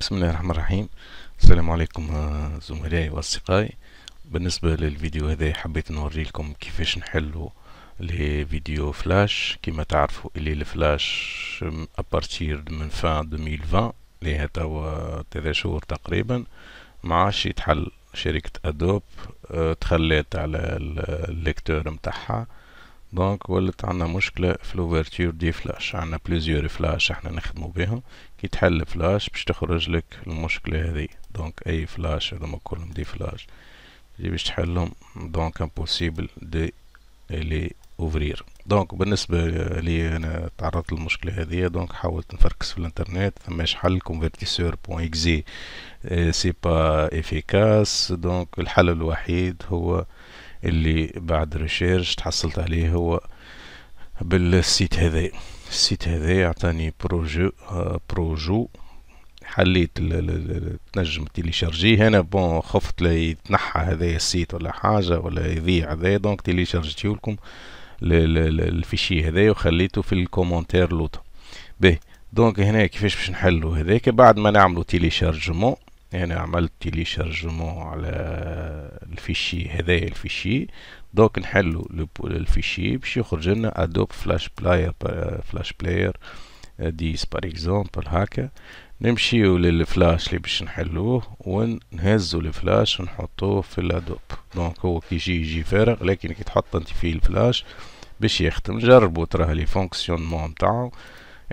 بسم الله الرحمن الرحيم السلام عليكم آه، زملائي واصدقائي بالنسبه للفيديو هذا حبيت نوري لكم كيفاش نحلوا لي فيديو فلاش كما تعرفوا اللي الفلاش ابارتير من فان 2020 اللي هي توا 3 شهور تقريبا ما عادش يتحل شركه ادوب آه، تخلات على الليكتور نتاعها دونك ولت عندنا مشكلة في لوفرتير دي فلاش عندنا بليزيور فلاش احنا نخدمو بيهم كي تحل فلاش باش تخرج لك المشكلة هذه دونك اي فلاش هذوما كلهم دي فلاش تجي باش تحلهم دونك امبوسيبل دي لي اوفرير دونك بالنسبة لي انا تعرضت للمشكلة هذه دونك حاولت نفركس في الانترنت ثماش حل كونفرتيسور بوان اكزي سي با افيكاس دونك الحل الوحيد هو اللي بعد ريشيرش تحصلت عليه هو بالسيت هذا السيت هذا عطاني بروجو بروجو حليت تنجم تيليشارجيه انا بون خفت لا يتنحى هذا السيت ولا حاجه ولا يضيع هذا دونك تيليشارجتيو لكم الفيشي هذا وخليته في الكومنتير لوطا باهي دونك هنا كيفاش باش نحلو هذاك بعد ما نعملو تيليشارجمون انا عملت تيلي شارجمون على الفيشي هذايا الفيشي دوك نحلو الفيشي باش يخرج لنا ادوب فلاش بلاير فلاش بلاير ديس بار اكزومبل هاكا نمشيو للفلاش اللي باش نحلوه ونهزو الفلاش ونحطوه في الادوب دونك هو كي يجي يجي فارغ لكن كي تحط انت فيه الفلاش باش يخدم جربو تراه لي فونكسيونمون تاعو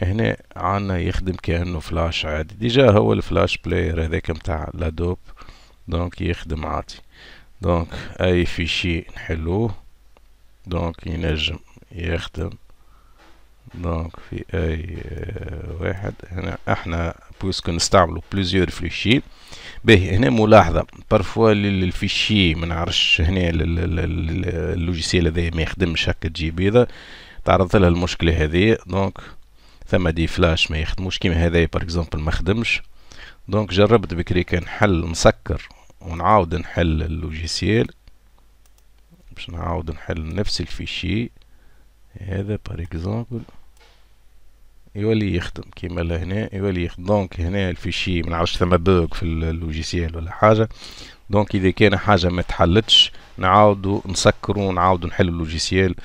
هنا عنا يخدم كأنه فلاش عادي ديجا هو الفلاش بلاير هذاك متاع لادوب دونك يخدم عادي دونك اي فيشي نحلوه دونك ينجم يخدم دونك في اي آه، واحد هنا احنا بوسك نستعملو بليزيور فليشي باهي هنا ملاحظة بارفوا الفيشي منعرفش هنا اللوجيسيال هذايا ما يخدمش هكا تجي بيضة تعرضت لها المشكلة هذه دونك ثم دي فلاش ما يخدموش كيما هذايا بار اكزومبل ما خدمش دونك جربت بكري كان حل مسكر ونعاود نحل اللوجيسيال باش نعاود نحل نفس الفيشي هذا بار اكزومبل يولي يخدم كيما لهنا يولي يخدم دونك هنا الفيشي ما نعرفش ثما بوك في اللوجيسيال ولا حاجه دونك اذا كان حاجه ما تحلتش نعاودو نسكرو ونعاودو نحلو اللوجيسيال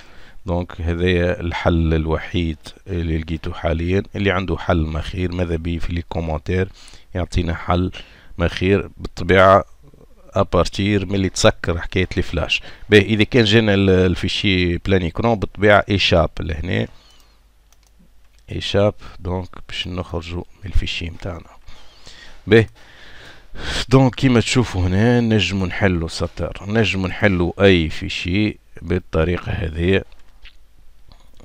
دونك هذايا الحل الوحيد اللي لقيته حاليا اللي عنده حل مخير ماذا بيه في لي كومونتير يعطينا حل مخير بالطبيعه ابارتير ملي تسكر حكايه لي فلاش باهي اذا كان جانا الفيشي بلان ايكرون بالطبيعه ايشاب لهنا ايشاب دونك باش نخرجوا من الفيشي نتاعنا باهي دونك كيما تشوفوا هنا نجم نحلوا سطر نجم نحلوا اي فيشي بالطريقه هذه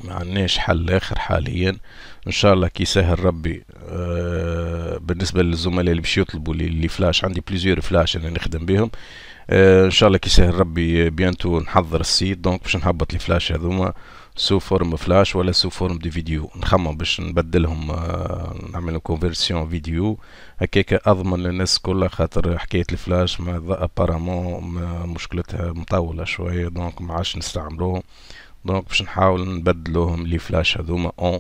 ما عناش حل اخر حاليا ان شاء الله كي يسهل ربي آه بالنسبه للزملاء اللي باش يطلبوا لي فلاش عندي بليزيور فلاش انا نخدم بهم آه ان شاء الله كي يسهل ربي بيانتو آه، نحضر السيت دونك باش نهبط لي فلاش هذوما سو فورم فلاش ولا سو فورم دي فيديو نخمم باش نبدلهم آه نعمل كونفرسيون فيديو هكاك اضمن للناس كلها خاطر حكايه الفلاش ما ابارامون مشكلتها مطوله شويه دونك ما عادش نستعملوه دونك باش نحاول نبدلوهم لي فلاش هذوما اون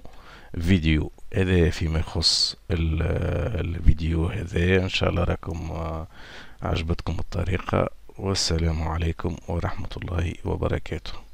فيديو هذا فيما يخص الفيديو هذا ان شاء الله راكم آه، عجبتكم الطريقه والسلام عليكم ورحمه الله وبركاته